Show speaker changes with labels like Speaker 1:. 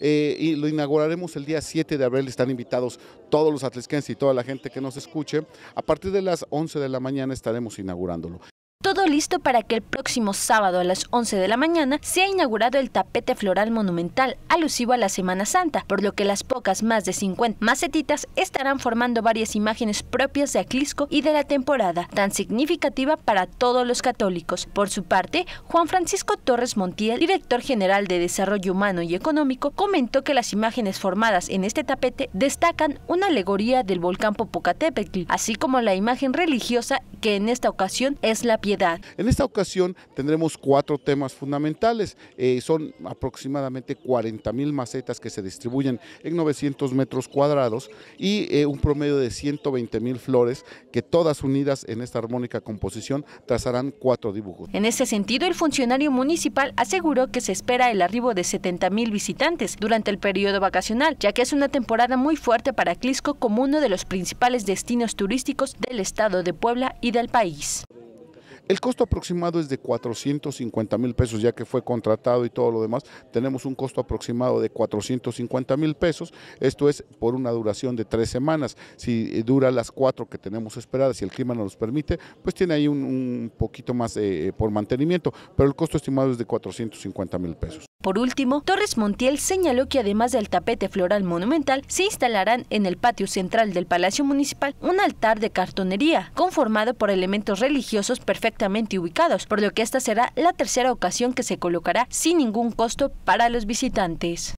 Speaker 1: Eh, y lo inauguraremos el día 7 de abril. Están invitados todos los atlisquenses y toda la gente que nos escuche. A partir de las 11 de la mañana estaremos inaugurándolo.
Speaker 2: Todo listo para que el próximo sábado a las 11 de la mañana sea inaugurado el tapete floral monumental alusivo a la Semana Santa, por lo que las pocas más de 50 macetitas estarán formando varias imágenes propias de Aclisco y de la temporada, tan significativa para todos los católicos. Por su parte, Juan Francisco Torres Montiel, director general de Desarrollo Humano y Económico, comentó que las imágenes formadas en este tapete destacan una alegoría del volcán Popocatépetl, así como la imagen religiosa que en esta ocasión es la
Speaker 1: en esta ocasión tendremos cuatro temas fundamentales. Eh, son aproximadamente 40.000 mil macetas que se distribuyen en 900 metros cuadrados y eh, un promedio de 120 mil flores que todas unidas en esta armónica composición trazarán cuatro dibujos.
Speaker 2: En ese sentido, el funcionario municipal aseguró que se espera el arribo de 70.000 mil visitantes durante el periodo vacacional, ya que es una temporada muy fuerte para Clisco como uno de los principales destinos turísticos del estado de Puebla y del país.
Speaker 1: El costo aproximado es de 450 mil pesos, ya que fue contratado y todo lo demás. Tenemos un costo aproximado de 450 mil pesos. Esto es por una duración de tres semanas. Si eh, dura las cuatro que tenemos esperadas, y el clima nos permite, pues tiene ahí un, poquito más eh, eh, por mantenimiento, pero el costo estimado es de 450 mil pesos.
Speaker 2: Por último, Torres Montiel señaló que además del tapete floral monumental, se instalarán en el patio central del Palacio Municipal un altar de cartonería, conformado por elementos religiosos perfectos ubicados, por lo que esta será la tercera ocasión que se colocará sin ningún costo para los visitantes.